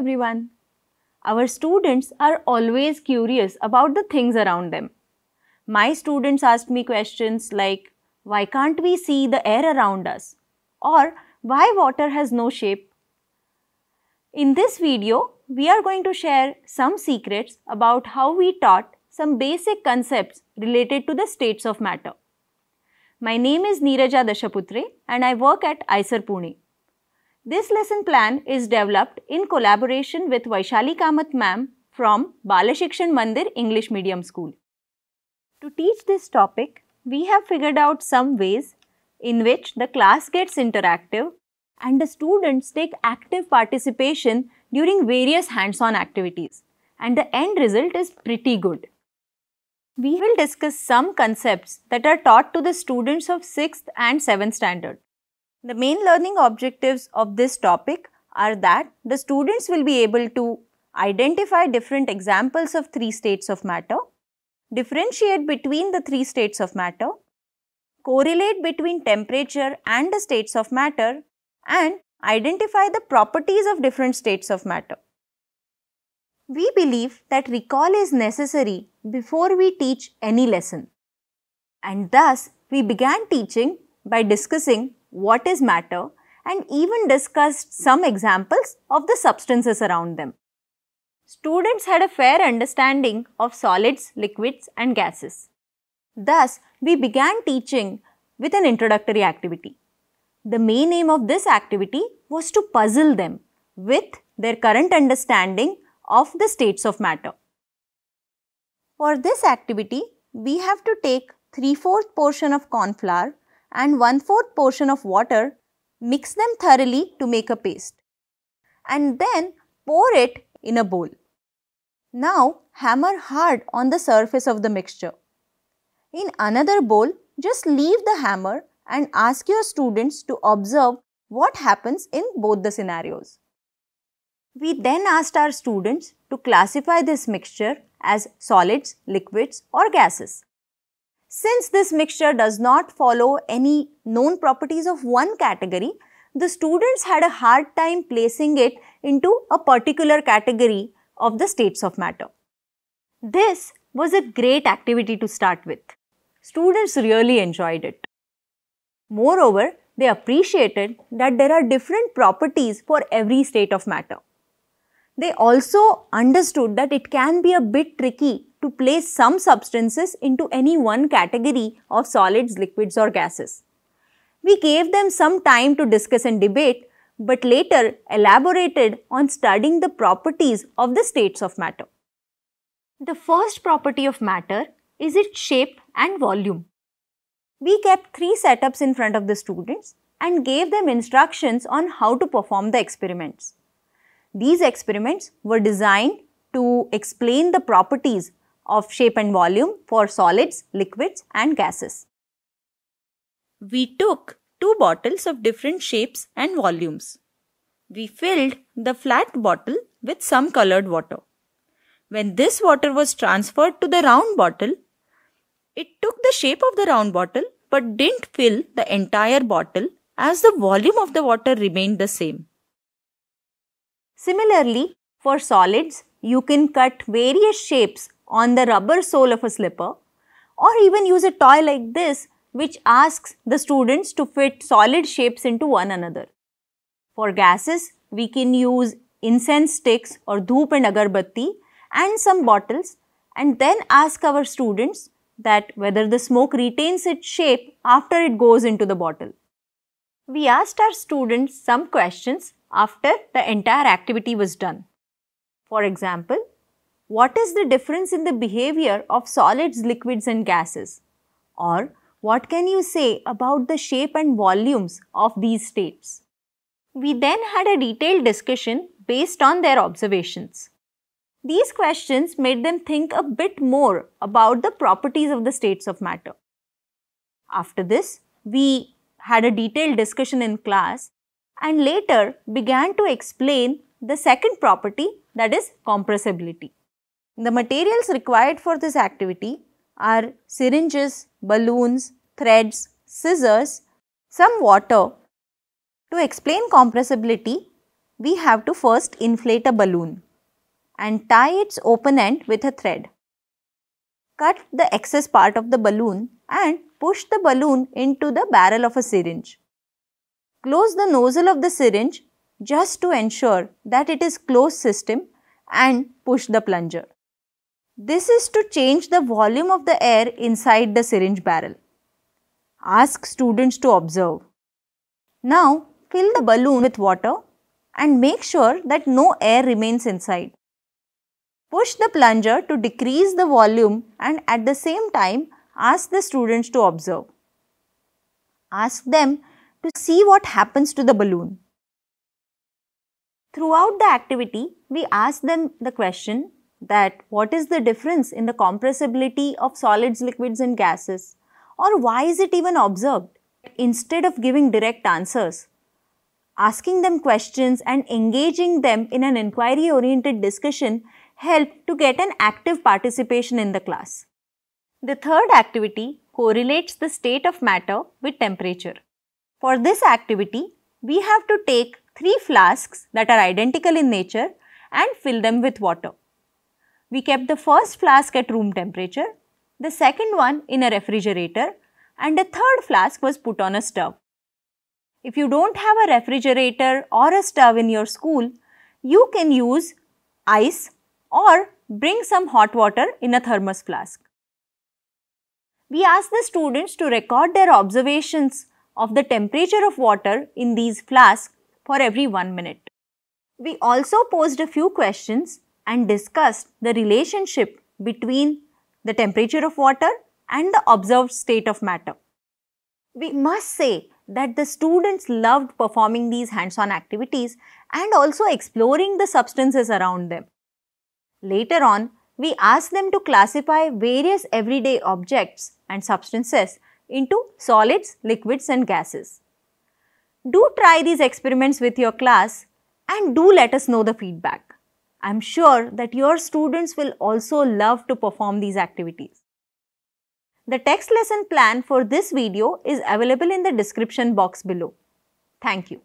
everyone. Our students are always curious about the things around them. My students ask me questions like, why can't we see the air around us? Or why water has no shape? In this video, we are going to share some secrets about how we taught some basic concepts related to the states of matter. My name is Neeraja Dashaputre and I work at ICER Pune. This lesson plan is developed in collaboration with Vaishali Kamath ma'am from Balashikshan Mandir English Medium School. To teach this topic, we have figured out some ways in which the class gets interactive and the students take active participation during various hands-on activities and the end result is pretty good. We will discuss some concepts that are taught to the students of 6th and 7th standard. The main learning objectives of this topic are that the students will be able to identify different examples of three states of matter, differentiate between the three states of matter, correlate between temperature and the states of matter and identify the properties of different states of matter. We believe that recall is necessary before we teach any lesson. And thus, we began teaching by discussing what is matter, and even discussed some examples of the substances around them. Students had a fair understanding of solids, liquids, and gases. Thus, we began teaching with an introductory activity. The main aim of this activity was to puzzle them with their current understanding of the states of matter. For this activity, we have to take 3 4th portion of corn flour and 1 4th portion of water, mix them thoroughly to make a paste and then pour it in a bowl. Now hammer hard on the surface of the mixture. In another bowl, just leave the hammer and ask your students to observe what happens in both the scenarios. We then asked our students to classify this mixture as solids, liquids or gases. Since this mixture does not follow any known properties of one category, the students had a hard time placing it into a particular category of the states of matter. This was a great activity to start with. Students really enjoyed it. Moreover, they appreciated that there are different properties for every state of matter. They also understood that it can be a bit tricky to place some substances into any one category of solids, liquids or gases. We gave them some time to discuss and debate, but later elaborated on studying the properties of the states of matter. The first property of matter is its shape and volume. We kept three setups in front of the students and gave them instructions on how to perform the experiments. These experiments were designed to explain the properties of shape and volume for solids, liquids and gases. We took two bottles of different shapes and volumes. We filled the flat bottle with some colored water. When this water was transferred to the round bottle, it took the shape of the round bottle but didn't fill the entire bottle as the volume of the water remained the same. Similarly, for solids, you can cut various shapes on the rubber sole of a slipper or even use a toy like this which asks the students to fit solid shapes into one another. For gases, we can use incense sticks or dhoop and agarbatti and some bottles and then ask our students that whether the smoke retains its shape after it goes into the bottle. We asked our students some questions after the entire activity was done. For example, what is the difference in the behavior of solids, liquids and gases? Or what can you say about the shape and volumes of these states? We then had a detailed discussion based on their observations. These questions made them think a bit more about the properties of the states of matter. After this, we had a detailed discussion in class and later began to explain the second property that is compressibility. The materials required for this activity are syringes, balloons, threads, scissors, some water. To explain compressibility, we have to first inflate a balloon and tie its open end with a thread. Cut the excess part of the balloon and push the balloon into the barrel of a syringe. Close the nozzle of the syringe just to ensure that it is closed system and push the plunger. This is to change the volume of the air inside the syringe barrel. Ask students to observe. Now fill the balloon with water and make sure that no air remains inside. Push the plunger to decrease the volume and at the same time ask the students to observe. Ask them to see what happens to the balloon. Throughout the activity, we ask them the question, that what is the difference in the compressibility of solids, liquids and gases or why is it even observed? Instead of giving direct answers, asking them questions and engaging them in an inquiry oriented discussion help to get an active participation in the class. The third activity correlates the state of matter with temperature. For this activity, we have to take three flasks that are identical in nature and fill them with water. We kept the first flask at room temperature, the second one in a refrigerator and the third flask was put on a stove. If you don't have a refrigerator or a stove in your school, you can use ice or bring some hot water in a thermos flask. We asked the students to record their observations of the temperature of water in these flasks for every 1 minute. We also posed a few questions and discussed the relationship between the temperature of water and the observed state of matter. We must say that the students loved performing these hands-on activities and also exploring the substances around them. Later on, we asked them to classify various everyday objects and substances into solids, liquids and gases. Do try these experiments with your class and do let us know the feedback. I'm sure that your students will also love to perform these activities. The text lesson plan for this video is available in the description box below. Thank you.